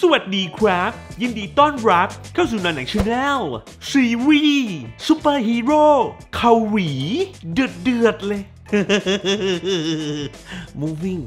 สวัสดีครับ ยินดีต้อนรับเข้าสู่นอนหนังชาแนลซีรีส์ซูเปอร์ฮีโร่เขาหวี เดือดเดือดเลย moving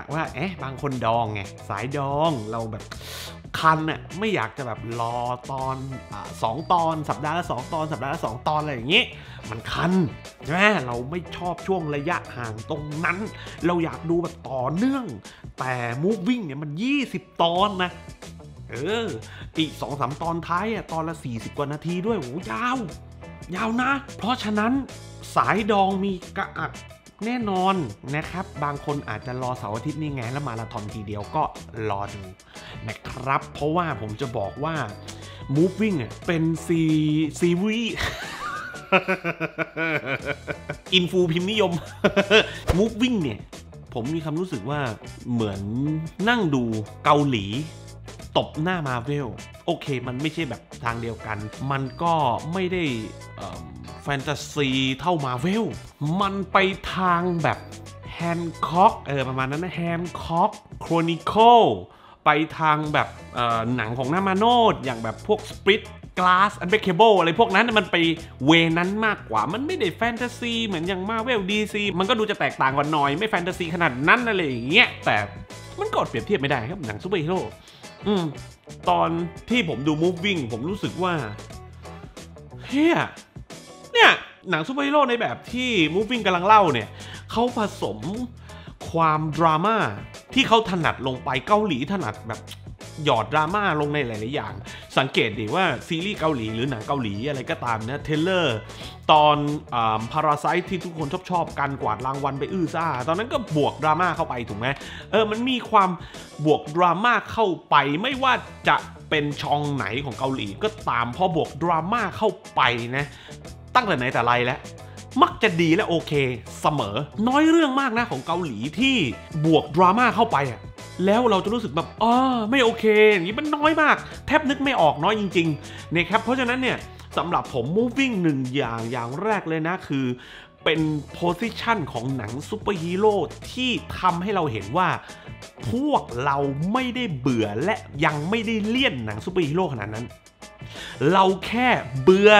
ะว่าเอ๊ะบางคนดองไงสายดองเราแบบคันอะไม่อยากจะแบบรอตอนอสองตอนสัปดาห์ละสองตอนสัปดาห์ละสองตอน อะไรอย่างเงี้ยมันคัน ใช่ไหมเราไม่ชอบช่วงระยะห่างตรงนั้น เราอยากดูแบบต่อเนื่อง แต่มูฟวิ่งเนี่ยมัน 20 ตอนนะเอออีกสองสามตอนท้ายอ่ะตอนละ 40 กว่านาทีด้วยโหยาว ยาวนะ เพราะฉะนั้นสายดองมีกระอักแน่นอนนะครับ บางคนอาจจะรอเสาร์อาทิตย์นี่ไง แล้วมาราธอนทีเดียวก็รอดูนะครับ เพราะว่าผมจะบอกว่า Moving เป็นซีซีวีอินฟูพิมพ์นิยม Moving เนี่ย ผมมีความรู้สึกว่าเหมือนนั่งดูเกาหลีตบหน้ามาเวลโอเคมันไม่ใช่แบบทางเดียวกัน มันก็ไม่ได้แฟนตาซีเท่ามาเวลมันไปทางแบบแฮนค็อกเออ ประมาณนั้นนะแฮนค็อกโครนิโคลไปทางแบบหนังของหน้ามาโนด อย่างแบบพวกสปริตกลาสอันเบคเคเบิลอะไรพวกนั้นมันไปเวนั้นมากกว่า มันไม่ได้แฟนตาซีเหมือนอย่างมาเวลดีซีมันก็ดูจะแตกต่างกันหน่อย ไม่แฟนตาซีขนาดนั้นอะไรอย่างเงี้ยแต่มันกดเปรียบเทียบไม่ได้ครับหนังซูเปอร์ฮีโร่ตอนที่ผมดูมูฟวิ่งผมรู้สึกว่าเฮียเนี่ย หนังซูเปอร์ฮีโร่ในแบบที่มูฟวิ่งกำลังเล่าเนี่ย เขาผสมความดราม่าที่เขาถนัดลงไปเกาหลีถนัดแบบหยอดดราม่าลงในหลายๆอย่าง สังเกตดีว่าซีรีส์เกาหลี หรือหนังเกาหลีอะไรก็ตามเนะเทเลอร์ตอนพาราไซ์ที่ทุกคนชอบชอบกันกวาดรางวัลไปอื้อซ่า ตอนนั้นก็บวกดราม่าเข้าไปถูกไหมเออมันมีความบวกดราม่าเข้าไปไม่ว่าจะเป็นช่องไหนของเกาหลีก็ตามพอบวกดราม่าเข้าไปนะตั้งแต่ไหนแต่ไรแล้วมักจะดีและโอเค เสมอ น้อยเรื่องมากนะของเกาหลีที่บวกดราม่าเข้าไปอ่ะแล้วเราจะรู้สึกแบบอ๋อไม่โอเค อย่างนี้มันน้อยมาก แทบนึกไม่ออกน้อยจริงๆนะครับ เพราะฉะนั้นเนี่ยสำหรับผม moving หนึ่งอย่างอย่างแรกเลยนะ คือเป็น position ของหนังซูเปอร์ฮีโร่ที่ทำให้เราเห็นว่า พวกเราไม่ได้เบื่อและยังไม่ได้เลี่ยนหนังซูเปอร์ฮีโร่ขนาดนั้น เราแค่เบื่อ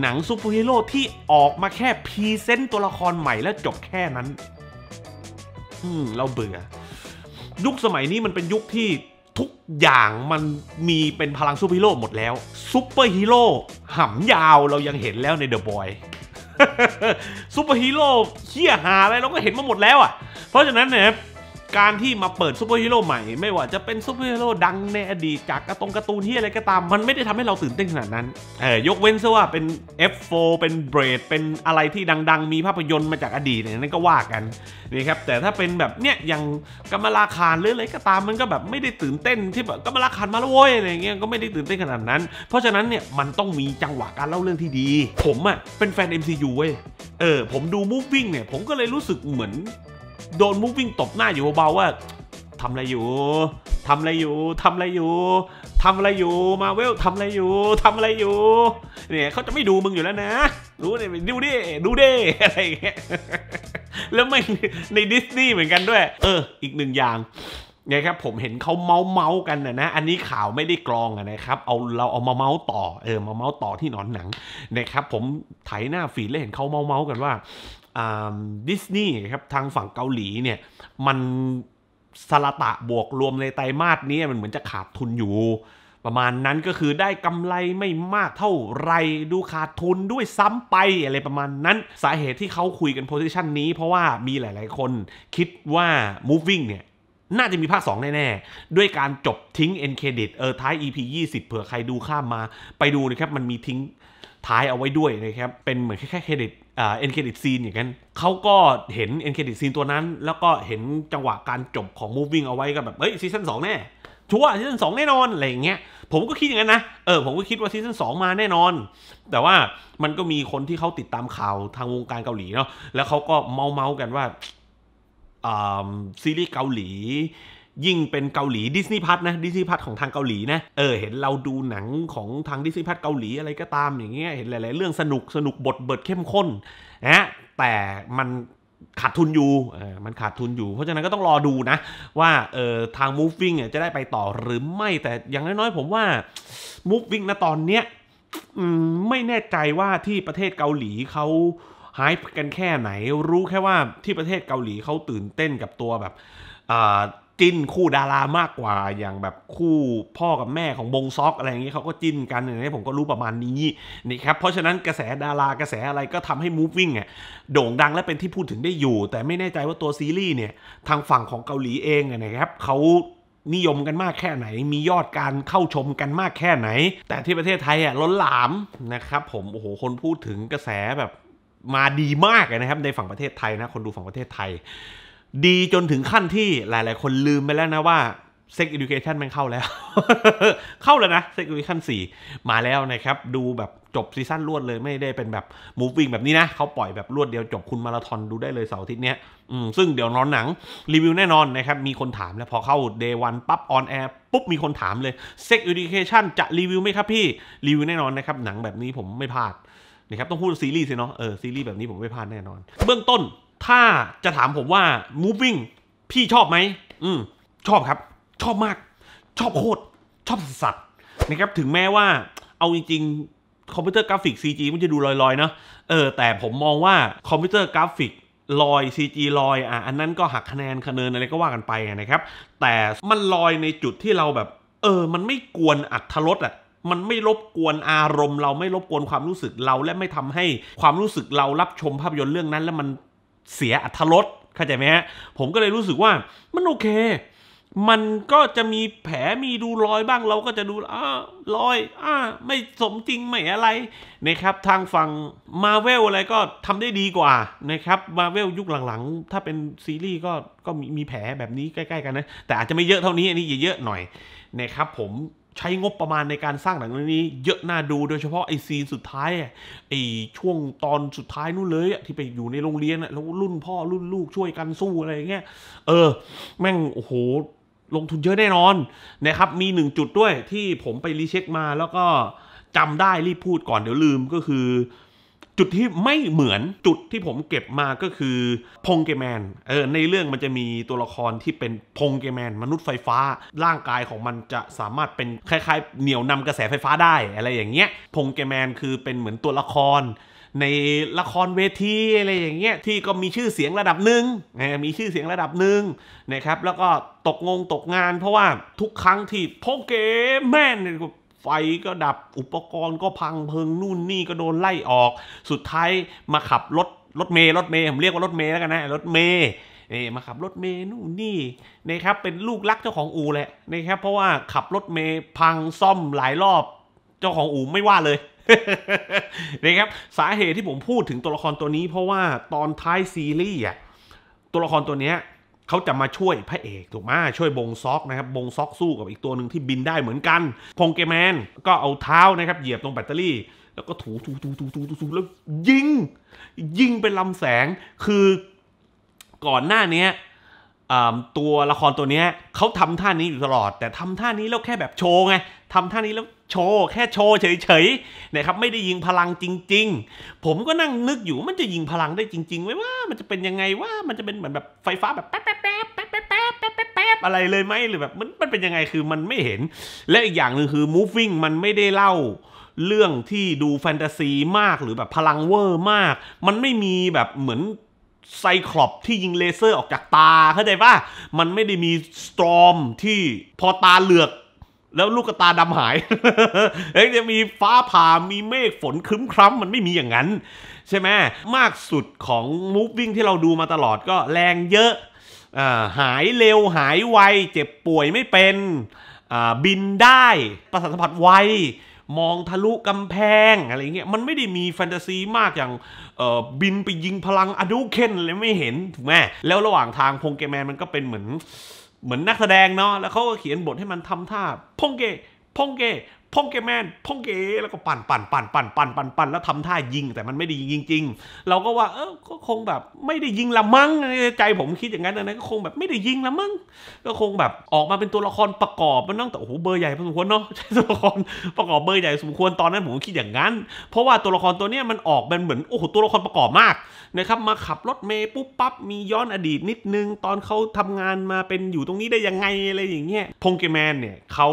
หนังซูเปอร์ฮีโร่ที่ออกมาแค่พรีเซนต์ตัวละครใหม่แล้วจบแค่นั้น อืมเราเบื่อยุคสมัยนี้มันเป็นยุคที่ทุกอย่างมันมีเป็นพลังซูเปอร์ฮีโร่หมดแล้วซูเปอร์ฮีโร่หำยาวเรายังเห็นแล้วในเดอะบอยซูเปอร์ฮีโร่เฮี่ยหาอะไรเราก็เห็นมาหมดแล้วอ่ะเพราะฉะนั้นเนี่ยการที่มาเปิดซูเปอร์ฮีโร่ใหม่ ไม่ว่าจะเป็นซูเปอร์ฮีโร่ดังในอดีตจากกระตูนการ์ตูนที่อะไรก็ตามมันไม่ได้ทำให้เราตื่นเต้นขนาดนั้นเออยกเว้นซะว่าเป็น F4 เป็นเบรดเป็นอะไรที่ดังๆ มีภาพยนตร์มาจากอดีตเนี่ยนั่นก็ว่ากันนี่ครับ แต่ถ้าเป็นแบบเนี่ยอย่างกัมราคารหรืออะไรก็ตามมันก็แบบไม่ได้ตื่นเต้นที่แบบกัมราคารมาแล้วโว้ยอะไรเงี้ยก็ไม่ได้ตื่นเต้นขนาดนั้น เพราะฉะนั้นเนี่ยมันต้องมีจังหวะการเล่าเรื่องที่ดี ผมอะ่ะเป็นแฟน MCU เว้ยเออผมดูมูฟวิ่งเนี่ยผมก็เลยรู้สึกเหมือนโดนมุกวิ่งตบหน้าอยู่เบาๆว่าทำอะไรอยู่ทำอะไรอยู่ทำอะไรอยู่ทำอะไรอยู่ มาเวลทำอะไรอยู่ทำอะไรอยู่เนี่ยเขาจะไม่ดูมึงอยู่แล้วนะรู้เนี่ยดูดิดูดิอะไรอย่างเงี้ยแล้วไม่ในดิสนีย์เหมือนกันด้วยเออ อีกหนึ่งอย่างนยครับ ผมเห็นเขาเมาเมากันนะนะอันนี้ข่าวไม่ได้กรองนะครับเอาเราเอามาเมาต่อเออมาเมาต่อที่หนอนหนังนะครับ ผมไถหน้าฟีดแล้วเห็นเขาเมาเมากันว่าดิสนีย์ครับ ทางฝั่งเกาหลีเนี่ย มัน สลตะบวกรวมในไตรมาสนี้ มันเหมือนจะขาดทุนอยู่ ประมาณนั้นก็คือได้กำไรไม่มากเท่าไรดูขาดทุนด้วยซ้ำไป อะไรประมาณนั้นสาเหตุที่เขาคุยกันโพสิชันนี้ เพราะว่ามีหลายๆคนคิดว่า moving เนี่ย น่าจะมีภาค2แน่ๆ ด้วยการจบทิ้ง end credit เออท้าย EP 20 เผื่อใครดูข้ามมาไปดูนะครับมันมีทิ้งท้ายเอาไว้ด้วยนะครับเป็นเหมือนแค่เครดิตเอ็นเครดิตซีนอย่างนั้นเขาก็เห็นเอ็นเครดิตซีนตัวนั้นแล้วก็เห็นจังหวะการจบของูฟวิ่งเอาไว้ก็แบบ เฮ้ย ซีซั่นสองแน่ ชัวร์ซีซั่นสองแน่นอน อะไรอย่างเงี้ยผมก็คิดอย่างนั้นนะเออผมก็คิดว่าซีซั่นสองมาแน่นอน แต่ว่ามันก็มีคนที่เขาติดตามข่าวทางวงการเกาหลีเนาะแล้วเขาก็เมาเมากันว่า ซีรีส์เกาหลียิ่งเป็นเกาหลี ดิสนีย์พัทนะดิสนีย์พัทของทางเกาหลีนะเออเห็น เราดูหนังของทางดิสนีย์พัทเกาหลีอะไรก็ตามอย่างเงี้ยเห็นหลายๆเรื่องสนุกสนุกบทเบิดเข้มข้นนะแต่มันขาดทุนอยู่มันขาดทุนอยู่ เพราะฉะนั้นก็ต้องรอดูนะ ว่าเออทาง moving จะได้ไปต่อหรือไม่แต่อย่างน้อยๆผมว่า moving นะตอนเนี้ยไม่แน่ใจว่าที่ประเทศเกาหลีเขาหายกันแค่ไหนรู้แค่ว่าที่ประเทศเกาหลีเขาตื่นเต้นกับตัวแบบจิ้นคู่ดารามากกว่าอย่างแบบคู่พ่อกับแม่ของบงซอกอะไรอย่างนี้เขาก็จิ้นกันอย่างนี้ผมก็รู้ประมาณนี้นี่ครับ เพราะฉะนั้นกระแสดารา กระแสอะไรก็ทำให้มูฟวิ่งอ่ะโด่งดังและเป็นที่พูดถึงได้อยู่ แต่ไม่แน่ใจว่าตัวซีรีส์เนี่ย ทางฝั่งของเกาหลีเองนะครับเขานิยมกันมากแค่ไหน มียอดการเข้าชมกันมากแค่ไหน แต่ที่ประเทศไทยอ่ะล้นหลามนะครับ ผมโอ้โหคนพูดถึงกระแสแบบมาดีมากนะครับในฝั่งประเทศไทยนะคนดูฝั่งประเทศไทยดีจนถึงขั้นที่หลาย ๆ คนลืมไปแล้วนะว่าเซ็กอิดูเคชันมันเข้าแล้ว เข้าแล้วนะเซ็กอิดูเคชันสี่มาแล้วนะครับ ดูแบบจบซีซั่นรวดเลยไม่ได้เป็นแบบมูฟวิ่งแบบนี้นะเขาปล่อยแบบรวดเดียวจบคุณมาราธอนดูได้เลยเสาร์อาทิตย์เนี้ยอืมซึ่งเดี๋ยวนอนหนังรีวิวแน่นอนนะครับ มีคนถามแล้ว พอเข้าเดย์วันปั๊บออนแอร์ปุ๊บ มีคนถามเลยเซ็กอิดูเคชันจะรีวิวไหมครับพี่ รีวิวแน่นอนนะครับหนังแบบนี้ผมไม่พลาดนะครับต้องพูดซีรีส์สิเนาะเออซีรีส์แบบนี้ผมไม่พลาดแน่นอน เบื้องต้นถ้าจะถามผมว่า moving พี่ชอบไหม อืมชอบครับ ชอบมาก ชอบโคตรชอบสัวๆนะครับถึงแม้ว่าเอาจริงๆ คอมพิวเตอร์กราฟิก CG มันจะดูลอยๆเนาะเออ แต่ผมมองว่าคอมพิวเตอร์กราฟิกลอย CG ลอยอ่ะอันนั้นก็หักคะแนนคะแนนอะไรก็ว่ากันไปนะครับ แต่มันลอยในจุดที่เราแบบ เออ มันไม่กวนอัตรสอ่ะ มันไม่รบกวนอารมณ์ เราไม่รบกวนความรู้สึกเราและไม่ทำให้ความรู้สึกเรารับชมภาพยนตร์เรื่องนั้น แล้วมันเสียอัธรสเข้าใจไหมฮะ ผมก็เลยรู้สึกว่ามันโอเค มันก็จะมีแผลมีดูรอยบ้างเราก็จะดูอ่ารอยอ่าไม่สมจริง ไม่อะไร นะครับ ทางฝั่งมาเวลอะไรก็ทำได้ดีกว่า นะครับมาเวลยุคหลังๆ ถ้าเป็นซีรีส์ก็ ก็มีมีแผลแบบนี้ ใกล้ๆกันนะ แต่อาจจะไม่เยอะเท่านี้ อันนี้เยอะๆหน่อย นะครับ ผมใช้งบประมาณในการสร้างหนังเรื่องนี้เยอะน่าดูโดยเฉพาะไอซีนสุดท้ายไอช่วงตอนสุดท้ายนู่นเลยที่ไปอยู่ในโรงเรียนแล้วรุ่นพ่อรุ่นลูกช่วยกันสู้อะไรเงี้ยเออ แม่งโอ้โหลงทุนเยอะแน่นอน นะครับ มีหนึ่งจุดด้วยที่ผมไปรีเช็คมา แล้วก็จำได้รีบพูดก่อนเดี๋ยวลืมก็คือจุดที่ไม่เหมือนจุดที่ผมเก็บมาก็คือพงเกแมน เออ ในเรื่องมันจะมีตัวละครที่เป็นพงเกแมน มนุษย์ไฟฟ้าร่างกายของมันจะสามารถเป็นคล้าย ๆ เหนี่ยวนำกระแสไฟฟ้าได้อะไรอย่างเงี้ยพงเกแมนคือเป็นเหมือนตัวละคร ในละครเวทีอะไรอย่างเงี้ยที่ก็มีชื่อเสียงระดับหนึ่งมีชื่อเสียงระดับหนึ่งนะครับแล้วก็ตกงงตกงานเพราะว่าทุกครั้งที่พงเกแมนไฟก็ดับอุปกรณ์ก็พังเพิง นู่น นี่ก็โดนไล่ออก สุดท้ายมาขับรถรถเมย์รถเมย์ผมเรียกว่ารถเมย์แล้วกันนะรถเมย์นี่มาขับรถเมย์นู่นนี่นะครับเป็นลูกรักเจ้าของอู่แหละนะครับเพราะว่าขับรถเมย์พังซ่อมหลายรอบ เจ้าของอู่ไม่ว่าเลยนะครับ สาเหตุที่ผมพูดถึงตัวละครตัวนี้ เพราะว่าตอนท้ายซีรีส์อ่ะตัวละครตัวเนี้ยเขาจะมาช่วยพระเอกถูกไหมช่วยบงซอกนะครับบงซอกสู้กับอีกตัวหนึ่งที่บินได้เหมือนกันพงเกแมนก็เอาเท้านะครับ เหยียบตรงแบตเตอรี่ แล้วก็ถูถูถูถูถูถูแล้วยิง ยิงเป็นลำแสงคือก่อนหน้านี้ตัวละครตัวนี้เขาทำท่านี้อยู่ตลอด แต่ทำท่านี้แล้วแค่แบบโชว์ไงทำท่านี้แล้วโชว์แค่โชว์ เฉยๆนะครับไม่ได้ยิงพลังจริง ๆ ผมก็นั่งนึกอยู่มันจะยิงพลังได้จริงๆไหมว่ามันจะเป็นยังไงว่ามันจะเป็นเหมือนแบบไฟฟ้าแบบแป๊บแป๊บแป๊บแป๊บแป๊บแป๊บแป๊บแป๊บอะไรเลยไหมหรือแบบมันมันเป็นยังไงคือมันไม่เห็น และอีกอย่างหนึ่งคือ moving มันไม่ได้เล่าเรื่องที่ดูแฟนตาซีมากหรือแบบพลังเวอร์มาก มันไม่มีแบบเหมือน ไซคลอปที่ยิงเลเซอร์ออกจากตา เข้าใจป่ะมันไม่ได้มีสตรอมที่พอตาเหลือกแล้วลูกตาดำหายเอ้ยจะมีฟ้าผ่ามีเมฆฝนครึ้มคร้มมันไม่มีอย่างนั้น ใช่ไหม มากสุดของมูฟวิ่งที่เราดูมาตลอดก็แรงเยอะ หายเร็ว หายไว เจ็บป่วยไม่เป็น บินได้ ประสาทสัมผัสไว มองทะลุกำแพง อะไรเงี้ยมันไม่ได้มีแฟนตาซีมากอย่างบินไปยิงพลังอดูเคนเลยไม่เห็นถูกไหมแล้วระหว่างทางพงเกแมนมันก็เป็นเหมือนเหมือนนักแสดงเนาะแล้วเขาก็เขียนบทให้มันทำท่าพงเก พงเกพงเกแมนพงเกแล้วก็ปั่นปั่นปั่นปั่นปั่นปั่นปั่นแล้วทำท่ายิง แต่มันไม่ได้ยิงจริง ๆ เราก็ว่า เออก็คงแบบไม่ได้ยิงละมั้งใจผมคิดอย่างนั้นนะก็คงแบบไม่ได้ยิงละมั้งก็คงแบบออกมาเป็นตัวละครประกอบมันต้องแต่โอ้โหเบอร์ใหญ่พอสมควรเนาะใช่ตัวละครประกอบเบอร์ใหญ่สมควรตอนนั้นผมคิดอย่างนั้น เพราะว่าตัวละครตัวเนี้ยมันออกเป็นเหมือนโอ้โหตัวละครประกอบมากนะครับ มาขับรถเมย์ปุ๊บปั๊บมีย้อนอดีตนิดนึง ตอนเขาทำงานมาเป็นอยู่ตรงนี้ได้ยังไงอะไรอย่างเงี้ยพงเกแมนเนี่ยเขา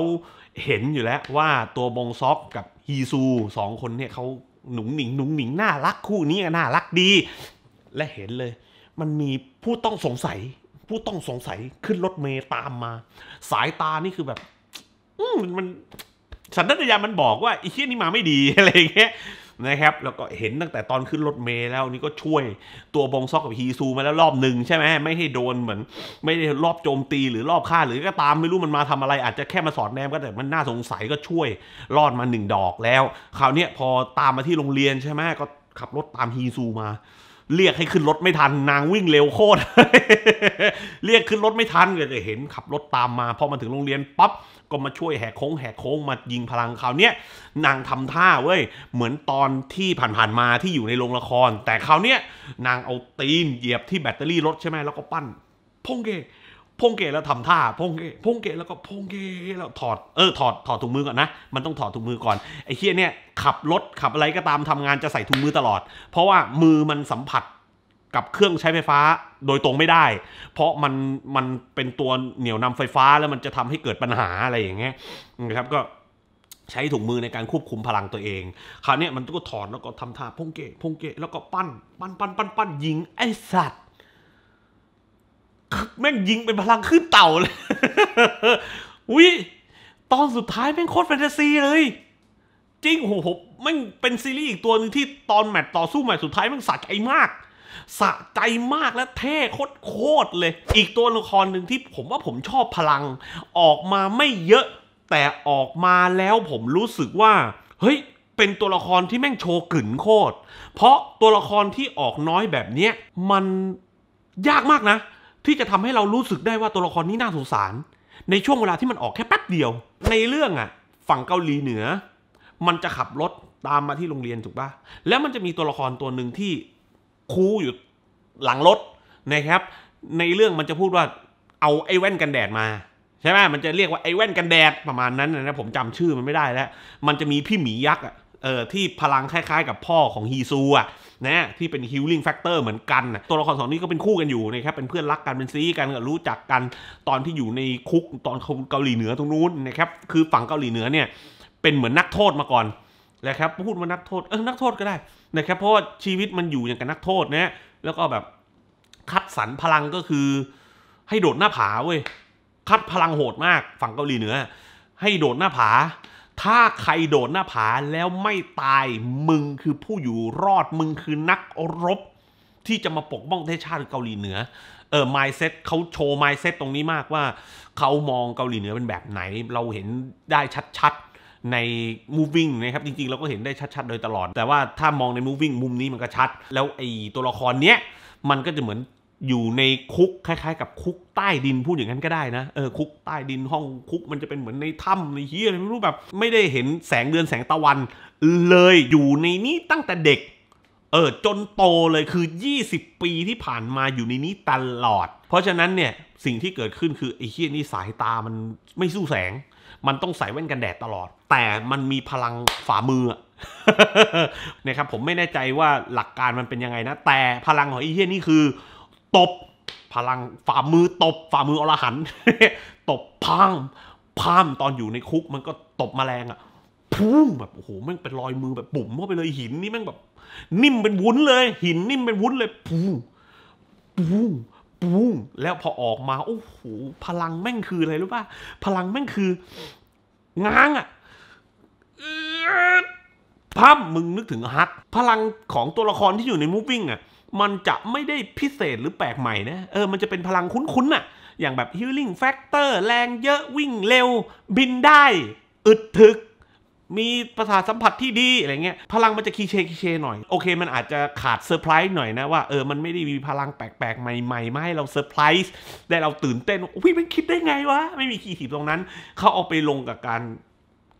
เห็นอยู่แล้วว่าตัวบงซอกกับฮีซู สองคนเนี่ยเขาหนุ่งหนิงหนุ่งหนิงน่ารักคู่นี้น่ารักดี และเห็นเลย มันมีผู้ต้องสงสัย ผู้ต้องสงสัยขึ้นรถเมย์ตามมา สายตานี่คือแบบ อืมันมันสันนิญฐามันบอกว่าไอ้เฮี้ยนี่มาไม่ดี อะไรอย่างเงี้ยนะครับแล้วก็เห็นตั้งแต่ตอนขึ้นรถเมล์แล้ว นี่ก็ช่วยตัวบงซอกกับฮีซูมาแล้วรอบหนึ่งใช่ไหมไม่ให้โดนเหมือน ไม่ได้รอบโจมตีหรือรอบฆ่าหรือก็ตามไม่รู้มันมาทำอะไร อาจจะแค่มาสอนแนมก็แต่มันน่าสงสัยก็ช่วยรอดมาหนึ่งดอกแล้วคราวนี้พอตามมาที่โรงเรียนใช่ไหมก็ขับรถตามฮีซูมาเรียกให้ขึ้นรถไม่ทันนางวิ่งเร็วโคตรเรียกขึ้นรถไม่ทันก็จะเห็นขับรถตามมาพอมาถึงโรงเรียนปั๊บก็มาช่วยแหกโค้งแหกโค้งมายิงพลังคราวเนี้ย นางทำท่าเว้ยเหมือนตอนที่ผ่าน ๆ มาที่อยู่ในโรงละคร แต่คราวเนี้ยนางเอาตีนเหยียบที่แบตเตอรี่รถใช่ไหมแล้วก็ปั้น พงเกพงเกแล้วทำท่า พงเกพงเกแล้วก็พงเกแล้วถอดเออถอดถอดถุงมือก่อนนะมันต้องถอดถุงมือก่อนไอ้เฮียเนี่ยขับรถขับอะไรก็ตามทำงานจะใส่ถุงมือตลอด เพราะว่ามือมันสัมผัสกับเครื่องใช้ไฟฟ้าโดยตรงไม่ได้ เพราะมันมันเป็นตัวเหนี่ยวนำไฟฟ้าแล้วมันจะทำให้เกิดปัญหาอะไรอย่างเงี้ยนะครับ ก็ใช้ถุงมือในการควบคุมพลังตัวเอง คราวนี้มันก็ถอดแล้วก็ทำท่าพงเกะพงเกะแล้วก็ปั้น ปั้น ปั้นปั้นปั้นยิงไอสัตว์ แม่งยิงเป็นพลังขึ้นเต่าเลยวิตอนสุดท้ายแม่งโคตรแฟนตาซีเลย จริงโหผมแม่งเป็นซีรีส์อีกตัวหนึ่งที่ตอนแมตต์ต่อสู้แมตต์สุดท้ายแม่งสะใจมากสะใจมากและเท่โคตรเลย อีกตัวละครหนึ่งที่ผมว่าผมชอบพลัง ออกมาไม่เยอะแต่ออกมาแล้วผมรู้สึกว่าเฮ้ยเป็นตัวละครที่แม่งโชว์กลิ่นโคตรเพราะตัวละครที่ออกน้อยแบบนี้มันยากมากนะ ที่จะทำให้เรารู้สึกได้ว่าตัวละครนี้น่าสงสาร ในช่วงเวลาที่มันออกแค่แป๊บเดียว ในเรื่องอะฝั่งเกาหลีเหนือ มันจะขับรถตามมาที่โรงเรียนถูกปะแล้วมันจะมีตัวละครตัวหนึ่งที่คูอยู่หลังรถนะครับ ในเรื่องมันจะพูดว่าเอาไอ้แว่นกันแดดมา ใช่ไหมมันจะเรียกว่าไอ้แว่นกันแดดประมาณนั้นนะผมจำชื่อมันไม่ได้แล้ว มันจะมีพี่หมียักษ์เออที่พลังคล้าย ๆ กับพ่อของฮีซูอ่ะนะที่เป็นฮิลลิ่งแฟกเตอร์เหมือนกันตัวละครสองนี้ก็เป็นคู่กันอยู่นะครับเป็นเพื่อนรักกันเป็นซีกันรู้จักกันตอนที่อยู่ในคุกตอนเกาหลีเหนือตรงนู้นนะครับคือฝั่งเกาหลีเหนือเนี่ยเป็นเหมือนนักโทษมาก่อนนะครับพูดว่านักโทษเออนักโทษก็ได้นะครับเพราะว่าชีวิตมันอยู่อย่างกับนักโทษนะแล้วก็แบบคัดสรรพลังก็คือ ให้โดดหน้าผาเว้ยคัดพลังโหดมากฝั่งเกาหลีเหนือให้โดดหน้าผา ถ้าใครโดดหน้าผาแล้วไม่ตายมึงคือผู้อยู่รอดมึงคือนักรบ ที่จะมาปกป้องประเทศชาติเกาหลีเหนือ เออ mindset เขาโชว์ mindset ตรงนี้มากว่าเขามองเกาหลีเหนือเป็นแบบไหนเราเห็นได้ชัดๆใน moving นะครับจริงๆ เราก็เห็นได้ชัดๆโดยตลอด แต่ว่าถ้ามองใน moving มุมนี้มันก็ชัด แล้วไอ้ตัวละครเนี้ย มันก็จะเหมือนอยู่ในคุก คล้ายๆ กับคุกใต้ดินพูดอย่างนั้นก็ได้นะเออคุกใต้ดินห้องคุกมันจะเป็นเหมือนในถ้ำในเฮียอะไรไม่รู้แบบไม่ได้เห็นแสงเดือนแสงตะวัน เลยอยู่ในนี้ตั้งแต่เด็กเออจนโตเลยคือ 20 ปีที่ผ่านมาอยู่ในนี้ตลอด เพราะฉะนั้นเนี่ยสิ่งที่เกิดขึ้นคือไอ้เฮียนี่สายตามันไม่สู้แสงมันต้องใส่แว่นกันแดดตลอด แต่มันมีพลังฝ่ามือนะครับผมไม่แน่ใจว่าหลักการมันเป็นยังไงนะ แต่พลังของไอ้เหี้ยนี่คือ ตบพลังฝ่ามือตบฝ่ามืออรหันตบพังพามตอนอยู่ในคุกมันก็ตบมแมลงอะ่ะพุ่งแบบโอ้โหมันเป็นรอยมือแบบปุ่มเข้าไปเลยหินนี่มันแบบ นิ่มเป็นวุ้นเลยหินนิ่มเป็นวุ้นเลยพุ่งพุ่งปุ้งแล้วพอออกมาโอ้โหพลังแม่งคืออะไรรู้ป่ะพลังแม่งคือ ง้างอ่ะพับมึงนึกถึงฮักพลังของตัวละครที่อยู่ในมูฟวิ่งอ่ะมันจะไม่ได้พิเศษหรือแปลกใหม่นะ เออมันจะเป็นพลังคุ้นๆอ่ะ อย่างแบบฮิลลิ่งแฟกเตอร์แรงเยอะวิ่งเร็ว บินได้ อึดถึกมีประสาทสัมผัสที่ดี อะไรเงี้ย พลังมันจะคีเชคีเชหน่อย โอเค มันอาจจะขาดเซอร์ไพรส์หน่อยนะ ว่าเออมันไม่ได้มีพลังแปลกๆ ใหม่ๆมาให้เราเซอร์ไพรส์ได้เราตื่นเต้นอุ่มันคิดได้ไงวะ ไม่มีคีย์ทีตรงนั้น เขาเอาไปลงกับการ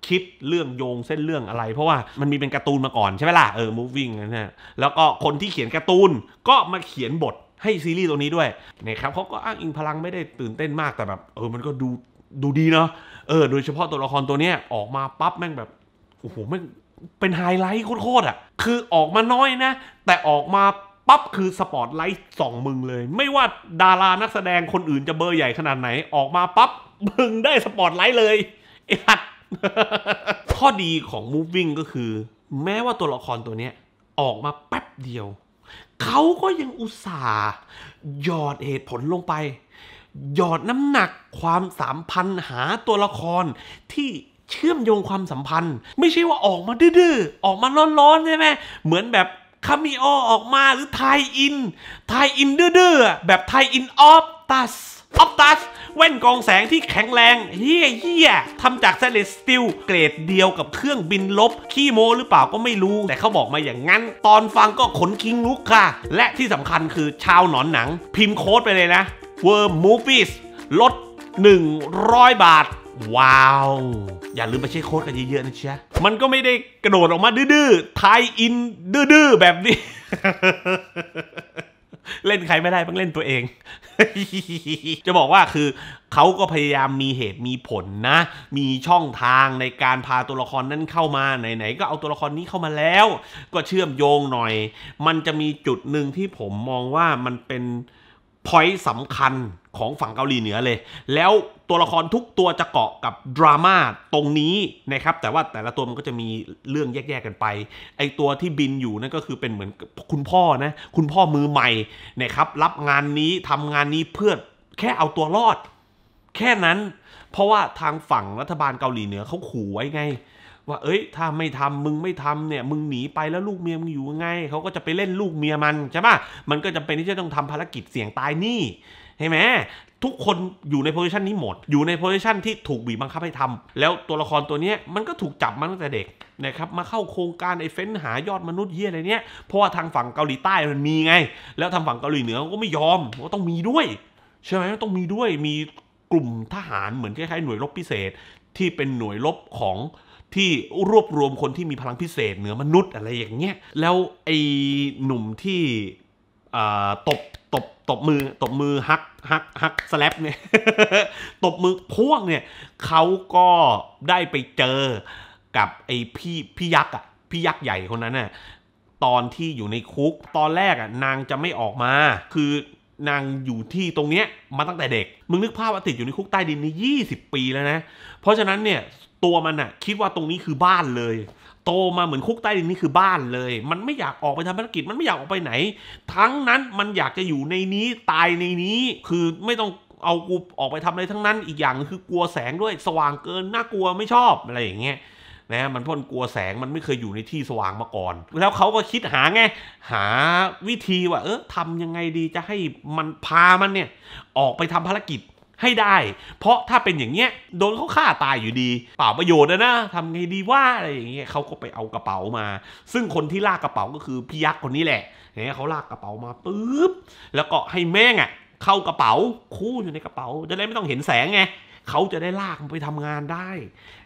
คิดเรื่องโยงเส้นเรื่องอะไร เพราะว่ามันมีเป็นการ์ตูนมาก่อนใช่ไหมล่ะเออ moving นะฮะแล้วก็คนที่เขียนการ์ตูนก็มาเขียนบทให้ซีรีส์ตัวนี้ด้วยนะครับเขาก็อ้างอิงพลังไม่ได้ตื่นเต้นมากแต่แบบ เออมันก็ดูดูดีเนาะเออโดยเฉพาะตัวละครตัวเนี้ยออกมาปั๊บแม่งแบบโอ้โหมันเป็นไฮไลท์โคตรๆอ่ะ คือออกมาน้อยนะ แต่ออกมาปั๊บคือสปอตไลท์สองมึงเลย ไม่ว่าดารานักแสดงคนอื่นจะเบอร์ใหญ่ขนาดไหน ออกมาปั๊บมึงได้สปอตไลท์เลยไอ้หัดข้อดีของ Moving ก็คือ แม้ว่าตัวละครตัวเนี้ยออกมาแป๊บเดียว เขาก็ยังอุตส่าห์หยอดเหตุผลลงไป หยอดน้ำหนักความสามพันหาตัวละครที่เชื่อมโยงความสัมพันธ์ไม่ใช่ว่าออกมาดื้อๆออกมาร้อนๆใช่ไหมเหมือนแบบคามิโอออกมาหรือไทอินไทอินดื้อๆแบบไทอินออฟตัสออฟตัสแว่นกองแสงที่แข็งแรงเฮียเฮียทำจากสเลสติลเกรดเดียวกับเครื่องบินลบขี้โม หรือเปล่าก็ไม่รู้แต่เขาบอกมาอย่างนั้น ตอนฟังก็ขนคิงลุกค่ะ และที่สำคัญคือชาวหนอนหนัง พิมพ์โค้ดไปเลยนะ w o r m Movies ลด 100 บาทว้าว อย่าลืมไปเช็คโค้ดกันเยอะๆนะเชียมันก็ไม่ได้กระโดดออกมาดื้อๆไทยอินดื้อๆแบบนี้ เล่นใครไม่ได้ต้องเล่นตัวเอง จะบอกว่าคือ เขาก็พยายามมีเหตุมีผลนะ มีช่องทางในการพาตัวละครนั้นเข้ามาไหนๆ ก็เอาตัวละครนี้เข้ามาแล้ว ก็เชื่อมโยงหน่อย มันจะมีจุดหนึ่งที่ผมมองว่ามันเป็นพอยต์สำคัญของฝั่งเกาหลีเหนือเลย แล้วตัวละครทุกตัวจะเกาะกับ ดราม่าตรงนี้นะครับ แต่ว่าแต่ละตัวมันก็จะมีเรื่องแยกๆ กันไป ไอตัวที่บินอยู่นั่นก็คือเป็นเหมือนคุณพ่อนะ คุณพ่อมือใหม่นะครับ รับงานนี้ทำงานนี้เพื่อแค่เอาตัวรอด แค่นั้น เพราะว่าทางฝั่งรัฐบาลเกาหลีเหนือเขาขู่ไว้ไงว่า เอ้ยถ้าไม่ทำมึงไม่ทำเนี่ยมึงหนีไปแล้วลูกเมียมึงอยู่ไงเขาก็จะไปเล่นลูกเมียมันใช่ปะมันก็จะเป็นที่จะต้องทำภารกิจเสี่ยงตายนี่เห็นไหมทุกคนอยู่ในโพสิชันนี้หมด อยู่ในโพสิชันที่ถูกบีบบังคับให้ทำ แล้วตัวละครตัวนี้มันก็ถูกจับมาตั้งแต่เด็กนะครับมาเข้าโครงการไอ้เฟ้นหายอดมนุษย์เยี่ยอะไรเนี้ยเพราะว่าทางฝั่งเกาหลีใต้มันมีไงแล้วทางฝั่งเกาหลีเหนือก็ไม่ยอมว่าต้องมีด้วยใช่ไหมต้องมีด้วยมีกลุ่มทหารเหมือนคล้ายๆหน่วยรบพิเศษที่เป็นหน่วยรบของที่รวบรวมคนที่มีพลังพิเศษเหนือมนุษย์อะไรอย่างเงี้ยแล้วไอ้หนุ่มที่ตบตบตบมือตบมือฮักฮักฮักสแลปเนี่ยตบมือพ่วงเนี่ยเขาก็ได้ไปเจอกับไอ้พี่พี่ยักษ์อ่ะพี่ยักษ์ใหญ่คนนั้นน่ะตอนที่อยู่ในคุกตอนแรกอ่ะนางจะไม่ออกมาคือนางอยู่ที่ตรงเนี้ยมาตั้งแต่เด็ก มึงนึกภาพว่าติดอยู่ในคุกใต้ดินนี่20 ปีแล้วนะ เพราะฉะนั้นเนี่ยตัวมันอะคิดว่าตรงนี้คือบ้านเลย โตมาเหมือนคุกใต้ดินนี่คือบ้านเลย มันไม่อยากออกไปทำธุรกิจมันไม่อยากออกไปไหน ทั้งนั้นมันอยากจะอยู่ในนี้ตายในนี้ คือไม่ต้องเอากูออกไปทำอะไรทั้งนั้น อีกอย่างคือกลัวแสงด้วย สว่างเกินน่ากลัวไม่ชอบอะไรอย่างเงี้ยนะมันพ่นกลัวแสงมันไม่เคยอยู่ในที่สว่างมาก่อน แล้วเขาก็คิดหาไงหาวิธีว่าเออทำยังไงดีจะให้มันพามันเนี่ยออกไปทำภารกิจให้ได้ เพราะถ้าเป็นอย่างเงี้ยโดนเขาฆ่าตายอยู่ดี เปล่าประโยชน์นะนะทำไงดีว่าอะไรอย่างเงี้ยเขาก็ไปเอากระเป๋ามา ซึ่งคนที่ลากกระเป๋าก็คือ พี่ยักษ์คนนี้แหละเนี่ยเขาลากกระเป๋ามาปุ๊บแล้วก็ให้แม่งอ่ะ เข้ากระเป๋าคู่อยู่ในกระเป๋าจะได้ไม่ต้องเห็นแสงไงเขาจะได้ลากมันไปทำงานได้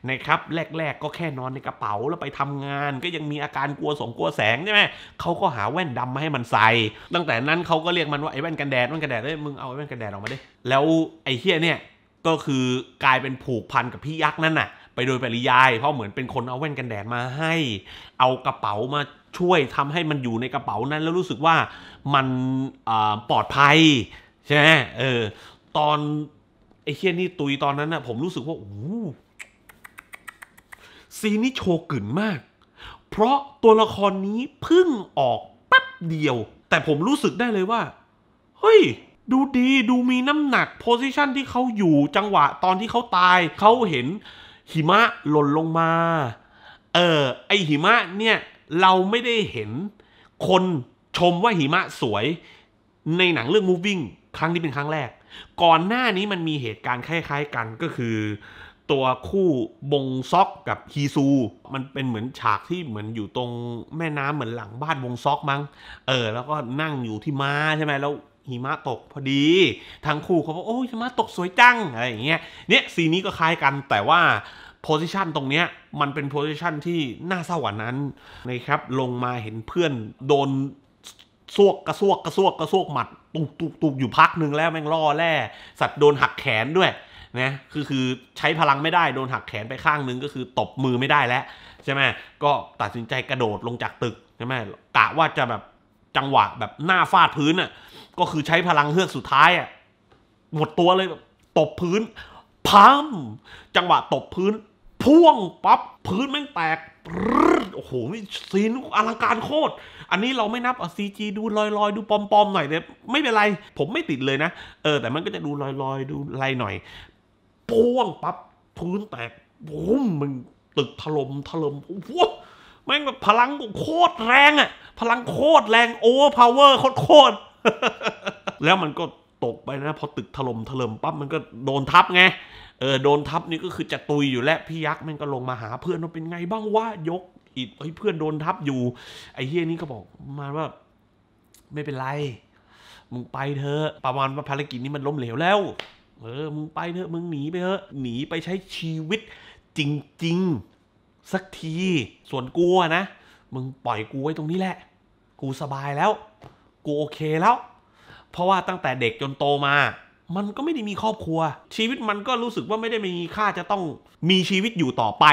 นะครับ แรก ๆ ก็แค่นอนในกระเป๋าแล้วไปทำงาน ก็ยังมีอาการกลัวสงกลัวแสงใช่ไหมเขาก็หาแว่นดำมาให้มันใส่ ตั้งแต่นั้นเขาก็เรียกมันว่าไอ้แว่นกันแดดแว่นกันแดดเลยมึงเอาไอ้แว่นกันแดดออกมาดิแล้วไอ้เฮียเนี่ยก็คือกลายเป็นผูกพันกับพี่ยักษ์นั่นน่ะไปโดยปริยายเพราะเหมือนเป็นคนเอาแว่นกันแดดมาให้ เอากระเป๋ามาช่วยทำให้มันอยู่ในกระเป๋านั้น แล้วรู้สึกว่ามันปลอดภัยใช่ไหมเออตอนไอ้เคียนี่ตุยตอนนั้นนะผมรู้สึกว่าโอ้ซีนนี้โชว์กึ่นมาก เพราะตัวละครนี้พึ่งออกแป๊บเดียว แต่ผมรู้สึกได้เลยว่า เฮ้ย ดูดีดูมีน้ำหนักโพสิชันที่เขาอยู่จังหวะตอนที่เขาตายเขาเห็น หิมะหล่นลงมา เออ ไอหิมะเนี่ย เราไม่ได้เห็น คนชมว่าหิมะสวย ในหนังเรื่อง moving ครั้งนี้เป็นครั้งแรกก่อนหน้านี้มันมีเหตุการณ์คล้ายๆ กันก็คือตัวคู่บงซอกกับฮีซูมันเป็นเหมือนฉากที่เหมือนอยู่ตรงแม่น้ำเหมือนหลังบ้านบงซอกมั้งเออแล้วก็นั่งอยู่ที่ม้าใช่ไหมแล้วหิมะตกพอดี ทั้งคู่เขาบอกโอ้ยหิมะตกสวยจังอะไรอย่างเงี้ยเนี่ยซีนี้ก็คล้ายกันแต่ว่าโพสิชันตรงเนี้ยมันเป็นโพสิชันที่น่าเศร้ากว่านั้นนะครับลงมาเห็นเพื่อนโดนซวกกระซวกกระซวกกระซวกหมัดตุกตุกตุกอยู่พักหนึ่งแล้วแม่งล่อแร่สัตว์โดนหักแขนด้วยนะคือคือใช้พลังไม่ได้โดนหักแขนไปข้างนึงก็คือ ตบมือไม่ได้แล้วใช่ไหมก็ตัดสินใจกระโดดลงจากตึกใช่ไหมกะว่าจะแบบจังหวะแบบหน้าฟาดพื้นอ่ะก็คือใช้พลังเฮือกสุดท้ายอ่ะหมดตัวเลยตบพื้นพัมจังหวะตบพื้น พ่วงปั๊บพื้นแม่งแตกโอ้โหซีนอลังการโคตรอันนี้เราไม่นับเอาซีจีดูลอยๆ ดูปอม ๆ หน่อยเล่ยไม่เป็นไร ผมไม่ติดเลยนะ เออ แต่มันก็จะดูลอยๆ ดูไรหน่อยป้วงปั๊บพื้นแตกบุ้มมึงตึกถล่มถล่มโอ้โหแม่งแบบพลังโคตรแรงอะพลังโคตรแรงโอเวอร์พาวเวอร์โคตรแล้วมันก็ตกไปนะพอตึกถล่มถล่มปั๊บมันก็โดนทับไงเออโดนทับนี่ก็คือจะตุยอยู่แล้วพี่ยักษ์มันก็ลงมาหา เพื่อนว่าเป็นไงบ้างว่ายกอีดเฮ้ยเพื่อนโดนทับอยู่ ไอ้เฮียนี่ก็บอกมาว่า ไม่เป็นไร มึงไปเถอะ ประมาณว่าภารกิจนี้มันล้มเหลวแล้ว เออมึงไปเถอะมึงหนีไปเถอะ หนีไปใช้ชีวิตจริง ๆ สักที ส่วนกูนะมึงปล่อยกูไว้ตรงนี้แหละ กูสบายแล้วกูโอเคแล้วเพราะว่าตั้งแต่เด็กจนโตมา มันก็ไม่ได้มีครอบครัว ชีวิตมันก็รู้สึกว่าไม่ได้มีค่าจะต้องมีชีวิตอยู่ต่อไป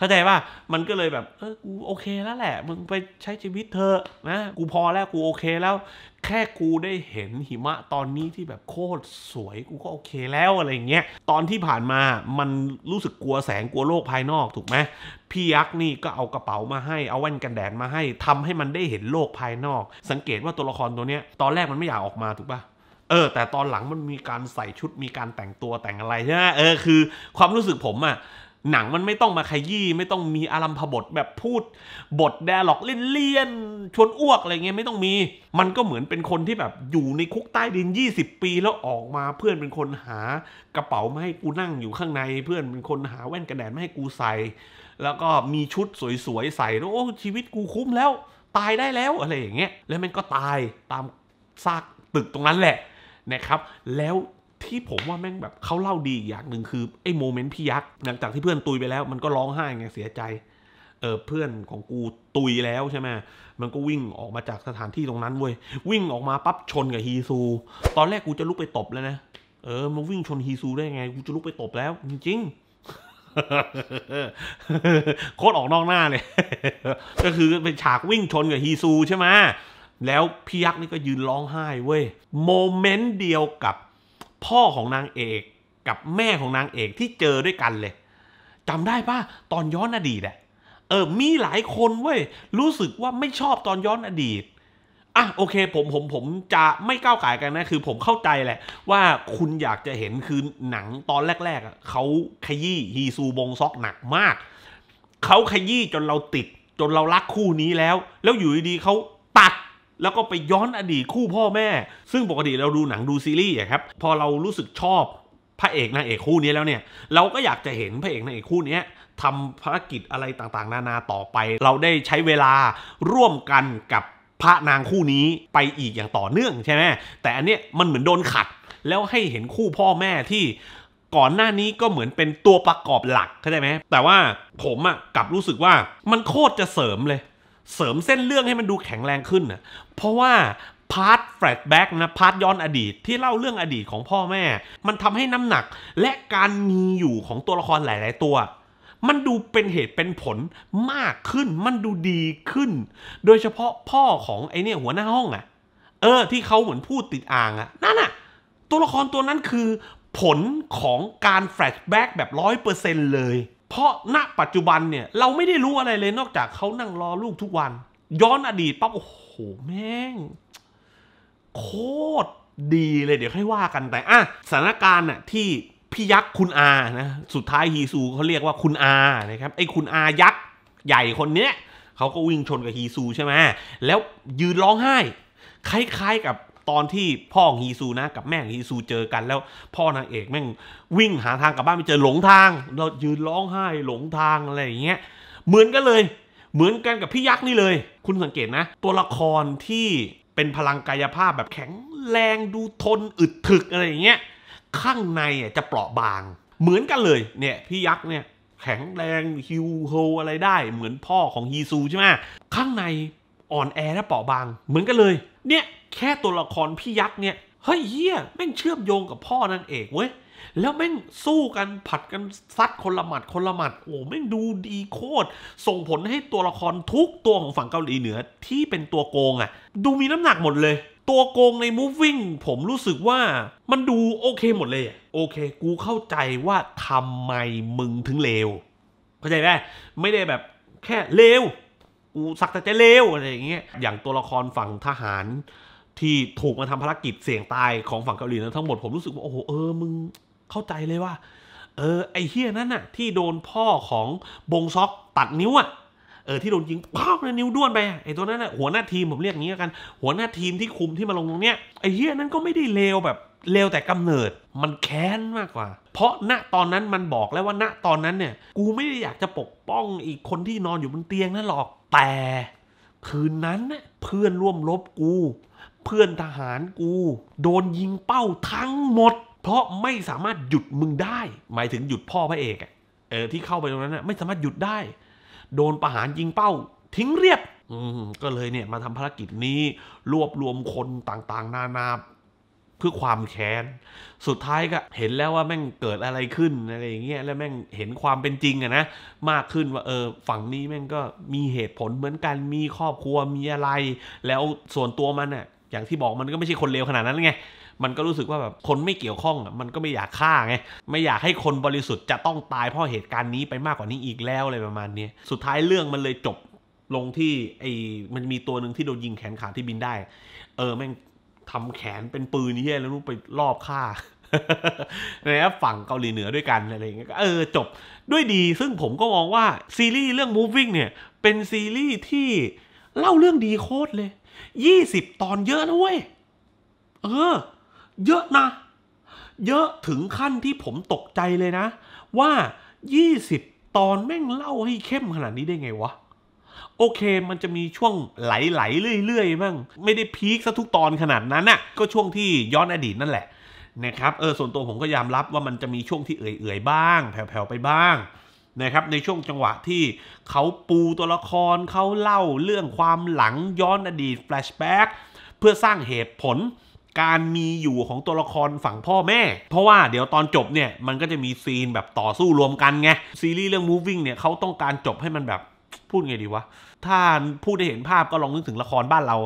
เข้าใจป่ะ มันก็เลยแบบเออกูโอเคแล้วแหละ มึงไปใช้ชีวิตเธอนะ กูพอแล้ว กูโอเคแล้ว แค่กูได้เห็นหิมะตอนนี้ที่แบบโคตร สวย กูก็โอเคแล้วอะไรเงี้ย ตอนที่ผ่านมา มันรู้สึกกลัวแสงกลัวโลกภายนอกถูกไหมพี่ยักษ์นี่ก็เอากระเป๋ามาให้ เอาแว่นกันแดดมาให้ ทำให้มันได้เห็นโลกภายนอก สังเกตว่าตัวละครตัวเนี้ย ตอนแรกมันไม่อยากออกมาถูกป่ะ เออ แต่ตอนหลังมันมีการใส่ชุด มีการแต่งตัวแต่งอะไรใช่ไหมเออ คือ ความรู้สึกผมอะ่ะหนังมันไม่ต้องมาขยี้ไม่ต้องมีอารมพบทแบบพูด บทแดร์ล็อกเลี่ยนๆชวนอ้วกอะไรเงี้ยไม่ต้องมีมันก็เหมือนเป็นคนที่แบบอยู่ในคุกใต้ดิน 20 ปีแล้วออกมาเพื่อนเป็นคนหากระเป๋ามาให้กูนั่งอยู่ข้างใน เพื่อนเป็นคนหาแว่นกระแดดมาให้กูใส่แล้วก็มีชุดสวยๆใส่แล้วโอ้ชีวิตกูคุ้ม แล้วตายได้แล้วอะไรอย่างเงี้ยแล้วมันก็ตายตามซากตึกตรงนั้นแหละนะครับแล้วที่ผมว่าแม่งแบบเขาเล่าดีอย่างหนึ่งคือไอ้โมเมนต์พี่ยักษ์หลังจากที่เพื่อนตุยไปแล้วมันก็ร้องไห้ไงเสียใจเออเพื่อนของกูตุยแล้วใช่ไหมมันก็วิ่งออกมาจากสถานที่ตรงนั้นเว้ยวิ่งออกมาปั๊บชนกับฮีซู ตอนแรกกูจะลุกไปตบแล้วนะเออมันวิ่งชนฮีซูได้ไง กูจะลุกไปตบแล้ว จริงโคตรออกนอกหน้าเลยก็คือเป็นฉากวิ่งชนกับฮีซูใช่ไหมแล้วพี่ยักษ์นี่ก็ยืนร้องไห้ เว้ยโมเมนต์เดียวกับพ่อของนางเอกกับแม่ของนางเอกที่เจอด้วยกันเลยจำได้ปะตอนย้อนอดีตอะเออมีหลายคนเว้ยรู้สึกว่าไม่ชอบตอนย้อนอดีตอ่ะโอเคผมผมผมจะไม่ก้าวไก่กันนะ คือผมเข้าใจแหละ ว่าคุณอยากจะเห็นคือหนังตอนแรกๆเขาขยี้ฮีซูบงซอกหนักมากเขาขยี้จนเราติดจนเรารักคู่นี้แล้ว แล้วอยู่ดีๆเขาแล้วก็ไปย้อนอดีตคู่พ่อแม่ ซึ่งปกติเราดูหนังดูซีรีส์ครับพอเรารู้สึกชอบพระเอกนางเอกคู่นี้แล้วเนี่ยเราก็อยากจะเห็นพระเอกนางเอกคู่นี้ทำภารกิจอะไรต่างๆ นานาต่อไป เราได้ใช้เวลาร่วมกันกับพระนางคู่นี้ไปอีกอย่างต่อเนื่องใช่ไหมแต่อันเนี้ยมันเหมือนโดนขัด แล้วให้เห็นคู่พ่อแม่ที่ก่อนหน้านี้ก็เหมือนเป็นตัวประกอบหลักเข้าใจไหมแต่ว่าผมอะกลับรู้สึกว่ามันโคตรจะเสริมเลยเสริมเส้นเรื่องให้มันดูแข็งแรงขึ้นนะเพราะว่าพาร์ทแฟลชแบ็กนะพาร์ทย้อนอดีตที่เล่าเรื่องอดีตของพ่อแม่ มันทำให้น้ำหนักและการมีอยู่ของตัวละครหลาย ๆ ตัว มันดูเป็นเหตุเป็นผลมากขึ้น มันดูดีขึ้น โดยเฉพาะพ่อของไอเนี่ยหัวหน้าห้องอะ่ะ เออ ที่เขาเหมือนพูดติดอ่างอะ่ะนั่นอะ่ะ ตัวละครตัวนั้นคือ ผลของการแฟลชแบ็กแบบร้อยเปอร์เซ็นเลยเพราะณปัจจุบันเนี่ย เราไม่ได้รู้อะไรเลยนอกจากเขานั่งรอลูกทุกวัน ย้อนอดีตปั๊บโอ้โห แม่งโคตรดีเลย เดี๋ยวค่อยว่ากันแต่อ่ะสถานการณ์น่ะที่พี่ยักษ์คุณอานะ สุดท้ายฮีซูเขาเรียกว่าคุณอานะครับ ไอ้คุณอายักษ์ใหญ่คนเนี้ย เขาก็วิ่งชนกับฮีซูใช่ไหมแล้วยืนร้องไห้ คล้ายๆกับตอนที่พ่อฮีซูนะกับแม่ฮีซูเจอกัน แล้วพ่อนางเอกแม่งวิ่งหาทางกลับบ้านไปเจอหลงทาง เรายืนร้องไห้หลงทางอะไรอย่างเงี้ยเหมือนกันเลย เหมือนกันกับพี่ยักษ์นี่เลย คุณสังเกตนะ ตัวละครที่เป็นพลังกายภาพแบบแข็งแรงดูทนอึดถึกอะไรอย่างเงี้ยข้างในจะเปราะบางเหมือนกันเลยเนี่ยพี่ยักษ์เนี่ยแข็งแรงฮิวโฮอะไรได้เหมือนพ่อของฮีซูใช่ไหมข้างในอ่อนแอและเปราะบาง เหมือนกันเลยเนี่ยแค่ตัวละครพี่ยักษ์เนี่ย เฮ้ยเฮียแม่งเชื่อมโยงกับพ่อนางเอกเว้ยแล้วแม่งสู้กันผัดกันซัดคนละหมัดคนละหมัดโอ้แม่งดูดีโคตรส่งผลให้ตัวละครทุกตัวของฝั่งเกาหลีเหนือ ที่เป็นตัวโกงอะ่ะ ดูมีน้ำหนักหมดเลย ตัวโกงในมูฟวิ่งผมรู้สึกว่ามันดูโอเคหมดเลยโอเคกูเข้าใจว่าทำไมมึงถึงเลวเข้าใจไหมไม่ได้แบบแค่เลวกูสักแต่จะเลวอะไรอย่างเงี้ยอย่างตัวละครฝั่งทหารที่ถูกมาทำภารกิจเสี่ยงตายของฝั่งเกาหลีนั้นทั้งหมด ผมรู้สึกว่าโอ้โหเออมึงเข้าใจเลยว่าเออ ไอเฮียนั้นน่ะ ที่โดนพ่อของบงซอกตัดนิ้วอะเออที่โดนยิงป้องนิ้วด้วนไปไอตัวนั้นน่ะหัวหน้าทีมผมเรียกงี้กัน หัวหน้าทีมที่คุมที่มาลงตรงเนี้ยไอเฮียนั้นก็ไม่ได้เลวแบบเลวแต่กำเนิด มันแค้นมากกว่า เพราะณตอนนั้นมันบอกแล้วว่าณตอนนั้นเนี่ย กูไม่ได้อยากจะปกป้องอีกคนที่นอนอยู่บนเตียงนั่นหรอกแต่ คืนนั้นเพื่อนร่วมรบกูเพื่อนทหารกู โดนยิงเป้าทั้งหมด เพราะไม่สามารถหยุดมึงได้ หมายถึงหยุดพ่อพระเอกเออที่เข้าไปตรงนั้นนะไม่สามารถหยุดได้ โดนประหารยิงเป้า ทิ้งเรียบก็เลยเนี่ย มาทำภารกิจนี้รวบรวมคนต่างๆ นานา เพื่อความแค้น สุดท้ายก็เห็นแล้วว่าแม่งเกิดอะไรขึ้นอะไรอย่างเงี้ยแล้วแม่งเห็นความเป็นจริงอะนะมากขึ้นว่า เออฝั่งนี้แม่งก็มีเหตุผลเหมือนกันมีครอบครัวมีอะไร แล้วส่วนตัวมัน่ยอย่างที่บอกมันก็ไม่ใช่คนเลวขนาดนั้นไง มันก็รู้สึกว่าแบบคนไม่เกี่ยวข้องมันก็ไม่อยากฆ่าไง ไม่อยากให้คนบริสุทธิ์จะต้องตายเพราะเหตุการณ์นี้ไปมากกว่านี้อีกแล้วอะไรประมาณนี้ สุดท้ายเรื่องมันเลยจบลงที่ไอ้มันมีตัวหนึ่งที่โดนยิงแขนขาที่บินได้ เออแม่งทำแขนเป็นปืนนี่แล้วรู้ไปรอบฆ่าในฝั่งเกาหลีเหนือด้วยกันอะไรเงี้ยเออจบด้วยดี ซึ่งผมก็มองว่าซีรีส์เรื่อง moving เนี่ย เป็นซีรีส์ที่เล่าเรื่องดีโคตรเลยยี่สิบตอนเยอะนะเว้ย เออ เยอะนะ เยอะถึงขั้นที่ผมตกใจเลยนะ ว่ายี่สิบตอนแม่งเล่าให้เข้มขนาดนี้ได้ไงวะโอเคมันจะมีช่วงไหลๆเรื่อยๆมั่งไม่ได้พีคซะทุกตอนขนาดนั้นน่ะ ก็ช่วงที่ย้อนอดีตนั่นแหละนะครับเออส่วนตัวผมก็ยอมรับว่ามันจะมีช่วงที่เอื่อยๆบ้างแผ่วๆ ไปบ้างนะครับในช่วงจังหวะที่เขาปูตัวละครเขาเล่าเรื่องความหลังย้อนอดีตแฟลชแบ็กเพื่อสร้างเหตุผลการมีอยู่ของตัวละครฝั่งพ่อแม่ เพราะว่าเดี๋ยวตอนจบเนี่ยมันก็จะมีซีนแบบต่อสู้รวมกันไง ซีรีส์เรื่อง moving เนี่ยเขาต้องการจบให้มันแบบพูดไงดีวะ ถ้าพูดได้เห็นภาพก็ลองนึกถึงละครบ้านเรา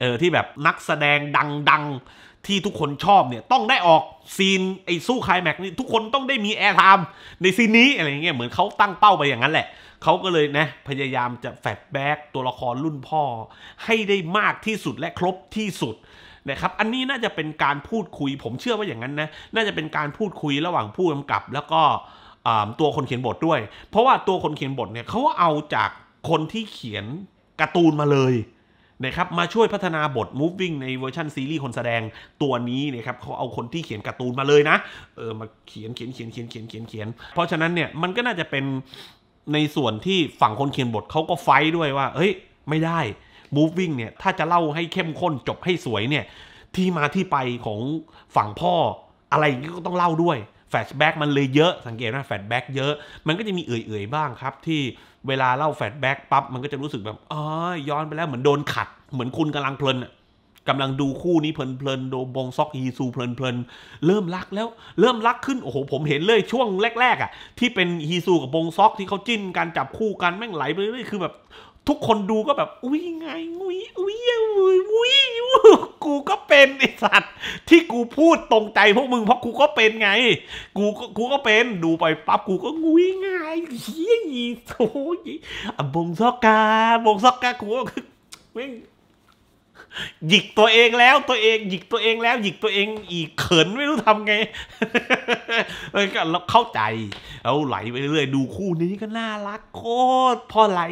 เออที่แบบนักแสดงดังๆที่ทุกคนชอบเนี่ยต้องได้ออกซีนไอ้สู้คลายแม็กนี่ทุกคนต้องได้มีแอร์ไทม์ในซีนนี้อะไรเงี้ยเหมือนเขาตั้งเป้าไปอย่างนั้นแหละเขาก็เลยนะพยายามจะแฟดแบ็กตัวละครรุ่นพ่อ ให้ได้มากที่สุดและครบที่สุดนะครับอันนี้น่าจะเป็นการพูดคุยผมเชื่อว่าอย่างนั้นนะน่าจะเป็นการพูดคุยระหว่างผู้กำกับแล้วก็ตัวคนเขียนบทด้วย เพราะว่าตัวคนเขียนบทเนี่ยเขาเอาจากคนที่เขียนการ์ตูนมาเลยนะครับมาช่วยพัฒนาบท moving ในเวอร์ชันซีรีส์ คนแสดงตัวนี้นะครับเขาเอาคนที่เขียนการ์ตูนมาเลยนะเออมาเขียนเขียนเขียนเขียนเขียนเขียนเขียน เพราะฉะนั้นเนี่ยมันก็น่าจะเป็นในส่วนที่ฝั่งคนเขียนบทเขาก็ไฟด้วยว่าเฮ้ยไม่ได้ moving เนี่ยถ้าจะเล่าให้เข้มข้นจบให้สวยเนี่ยที่มาที่ไปของฝั่งพ่ออะไรอย่างนี้ก็ต้องเล่าด้วยแฟชแบ็กมันเลยเยอะสังเกตนะแฟชแบ็กเยอะ มันก็จะมีเอื่อย ๆบ้างครับที่เวลาเล่าแฟชแบ็กปั๊บมันก็จะรู้สึกแบบอ๋อย้อนไปแล้วเหมือนโดนขัดเหมือนคุณกำลังเพลินกำลังดูคู่นี้เพลินๆโดบงซอกฮีซูเพลินๆเริ่มรักแล้วเริ่มรักขึ้นโอ้โหผมเห็นเลยช่วงแรก ๆ อ่ะ ที่เป็นฮีซูกับบงซอกที่เขาจิ้นการจับคู่กันแม่งไหลไปเรื่อยคือแบบทุกคนดูก็แบบ อุ้ยไงอุ้ยอุ้ยอุ้ยอุ้ยกูก็เป็นไอสัตว์ที่กูพูดตรงใจพวกมึงเพราะกูก็เป็นไง กูก็กูก็เป็นดูไปปั๊บกูก็งุ้ยไงเฮียยีโซยยบงซอกกาบงซอกกากูก็มงหยิกตัวเองแล้วตัวเองหยิกตัวเองแล้วหยิกตัวเอง อีกเขินไม่รู้ทำไงแล้วก็เราเข้าใจ เอาไหลไปเรื่อยดูคู่นี้ก็น่ารักโคตรพอไหล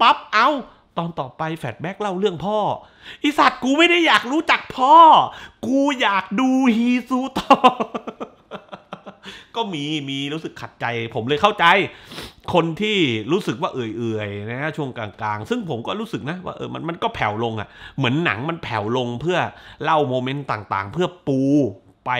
ปั๊บเอาาตอนต่อไป แฟดแบ็กเล่าเรื่องพ่ออีสัตว์กูไม่ได้อยากรู้จักพ่อ กูอยากดูฮีซูต่อ ก็มีมีรู้สึกขัดใจผมเลยเข้าใจ คนที่รู้สึกว่าเอื่อยๆนะ ช่วงกลางๆ ซึ่งผมก็รู้สึกนะว่าเออมันมันก็แผ่วลงอะ่ะเหมือนหนังมันแผ่วลงเพื่อ เล่าโมเมนต์ต่างๆ เพื่อปูไป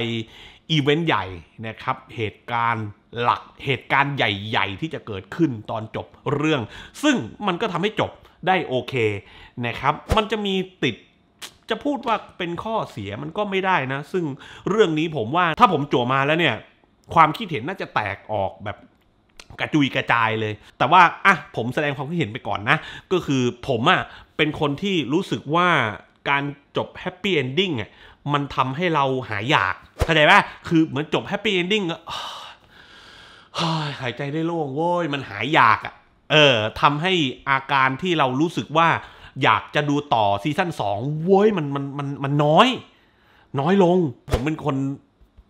อีเวนต์ใหญ่นะครับเหตุการณ์หลักเหตุการณ์ใหญ่ ๆ ที่จะเกิดขึ้นตอนจบเรื่อง ซึ่งมันก็ทำให้จบได้โอเคนะครับมันจะมีติดจะพูดว่าเป็นข้อเสียมันก็ไม่ได้นะ ซึ่งเรื่องนี้ผมว่าถ้าผมจั่วมาแล้วเนี่ยความคิดเห็นน่าจะแตกออกแบบกระจุยกระจายเลย แต่ว่าอ่ะผมแสดงความคิดเห็นไปก่อนนะ ก็คือผมอ่ะเป็นคนที่รู้สึกว่าการจบแฮปปี้เอนดิ้งอ่ะมันทำให้เราหายอยากเข้าใจป่ะ คือเหมือนจบแฮปปี้เอนดิ้งหายใจได้โล่งโว้ย มันหายอยากอะเออทำให้อาการที่เรารู้สึกว่า อยากจะดูต่อซีซั่นสองโว้ยมันมันมันมันน้อย น้อยลง ผมเป็นคน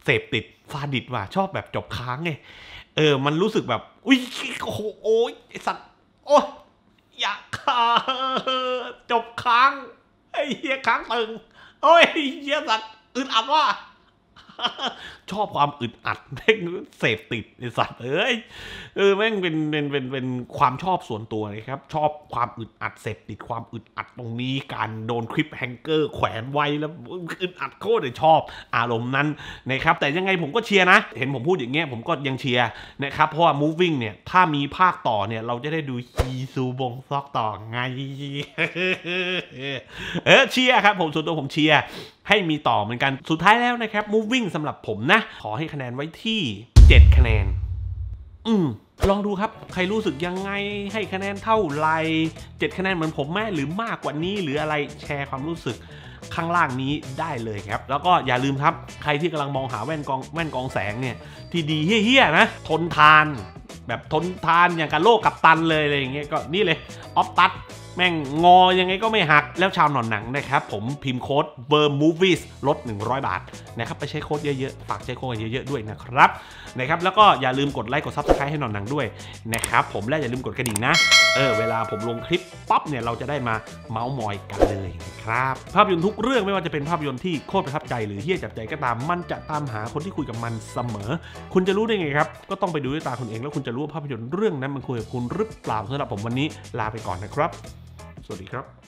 เสพติดฟาดิดว่ะชอบแบบจบค้างไง เออ มันรู้สึกแบบอุ้ยโอ้โหโอ้ยสัตว์โอ้ยอยากค้าจบค้างไอ้เหี้ยค้างตึงโอ้ยเหี้ยสัตว์อึดอัดว่ะชอบความอึดอัดแม่งเสพติดไอสัตว์เอ้ยเออแม่งเป็นเป็นเป็นเป็นความชอบส่วนตัวนะครับชอบความอึดอัดเสพติดความอึดอัดตรงนี้การโดนคลิปแฮงเกอร์แขวนไว้แล้วอึดอัดโคตรเลยชอบอารมณ์นั้นนะครับ แต่ยังไงผมก็เชียร์นะ เห็นผมพูดอย่างเงี้ยผมก็ยังเชียร์นะครับเพราะว่า moving เนี่ยถ้ามีภาคต่อเนี่ยเราจะได้ดูฮีซูบงซอกต่อไงเออเชียร์ครับผมส่วนตัวผมเชียร์ให้มีต่อเหมือนกัน สุดท้ายแล้วนะครับ moving สำหรับผมนะ ขอให้คะแนนไว้ที่ 7 คะแนน อืมลองดูครับ ใครรู้สึกยังไง ให้คะแนนเท่าไร7คะแนนเหมือนผมไหมหรือมากกว่านี้ หรืออะไร แชร์ความรู้สึกข้างล่างนี้ได้เลยครับ แล้วก็อย่าลืมครับ ใครที่กำลังมองหาแว่นกองแว่นกองแสงเนี่ย ที่ดีเฮี้ยๆนะ ทนทานแบบทนทานอย่างกับโลกกับตันเลยอะไรอย่างเงี้ยก็นี่เลยออฟตัดแม่งงอยังไงก็ไม่หักแล้วชาวหนอนหนังนะครับผมพิมพ์โค้ด v e r m o v i e s ลด 100 บาทนะครับไปใช้โค้ดเยอะๆฝากใช้โค้ดเยอะ ๆด้วยนะครับนะครับแล้วก็อย่าลืมกดไลค์กดซับสไครต์ให้หนอนหนังด้วยนะครับผมและอย่าลืมกดกระดิ่งนะเออเวลาผมลงคลิปปั๊บเนี่ยเราจะได้มาเมาส์มอยกันเลยนะครับภาพยนตร์ทุกเรื่องไม่ว่าจะเป็นภาพยนตร์ที่โคตรประทับใจหรือเฮี้ยจับใจก็ตามมันจะตามหาคนที่คุยกับมันเสมอ คุณจะรู้ได้ไงครับ ก็ต้องไปดูด้วยตาคุณเองแล้วคุณคุณจะรู้ว่าภาพยนตร์เรื่องนั้นมันคุยกับคุณหรือเปล่าสำหรับผมวันนี้ลาไปก่อนนะครับ สวัสดีครับ